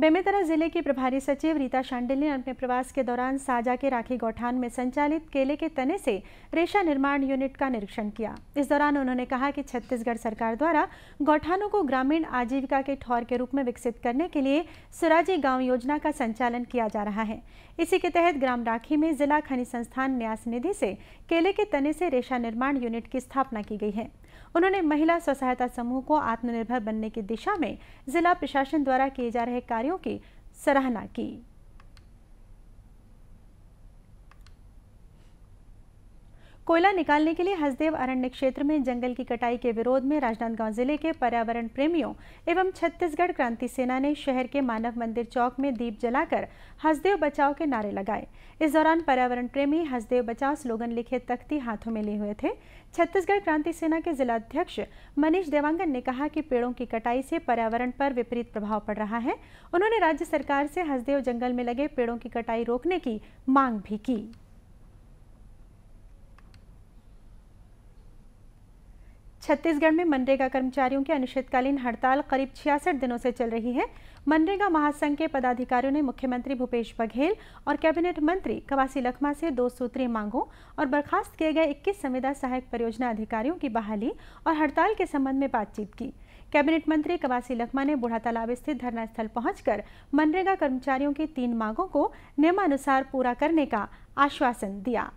बेमेतरा जिले की प्रभारी सचिव रीता शांडिल ने अपने प्रवास के दौरान साजा के राखी गौठान में संचालित केले के तने से रेशा निर्माण यूनिट का निरीक्षण किया इस दौरान उन्होंने कहा कि छत्तीसगढ़ सरकार द्वारा गौठानों को ग्रामीण आजीविका के ठौर के रूप में विकसित करने के लिए सुराजी गांव योजना का संचालन किया जा रहा है इसी के तहत ग्राम राखी में जिला खनिज संस्थान न्यास निधि से केले के तने से रेशा निर्माण यूनिट की स्थापना की गई है उन्होंने महिला स्व सहायता समूह को आत्मनिर्भर बनने की दिशा में जिला प्रशासन द्वारा किए जा रहे कार्यों की सराहना की कोयला निकालने के लिए हसदेव अरण्य क्षेत्र में जंगल की कटाई के विरोध में राजनांदगांव जिले के पर्यावरण प्रेमियों एवं छत्तीसगढ़ क्रांति सेना ने शहर के मानव मंदिर चौक में दीप जलाकर हसदेव बचाओ के नारे लगाए इस दौरान पर्यावरण प्रेमी हसदेव बचाओ स्लोगन लिखे तख्ती हाथों में लिए हुए थे छत्तीसगढ़ क्रांति सेना के जिलाध्यक्ष मनीष देवांगन ने कहा कि पेड़ों की कटाई से पर्यावरण पर विपरीत प्रभाव पड़ रहा है उन्होंने राज्य सरकार से हसदेव जंगल में लगे पेड़ों की कटाई रोकने की मांग भी की छत्तीसगढ़ में मनरेगा कर्मचारियों की अनिश्चितकालीन हड़ताल करीब छियासठ दिनों से चल रही है मनरेगा महासंघ के पदाधिकारियों ने मुख्यमंत्री भूपेश बघेल और कैबिनेट मंत्री कवासी लखमा से दो सूत्रीय मांगों और बर्खास्त किए गए 21 संविदा सहायक परियोजना अधिकारियों की बहाली और हड़ताल के संबंध में बातचीत की कैबिनेट मंत्री कवासी लखमा ने बूढ़ा तालाब स्थित धरना स्थल पहुंचकर मनरेगा कर्मचारियों की तीन मांगों को नियमानुसार पूरा करने का आश्वासन दिया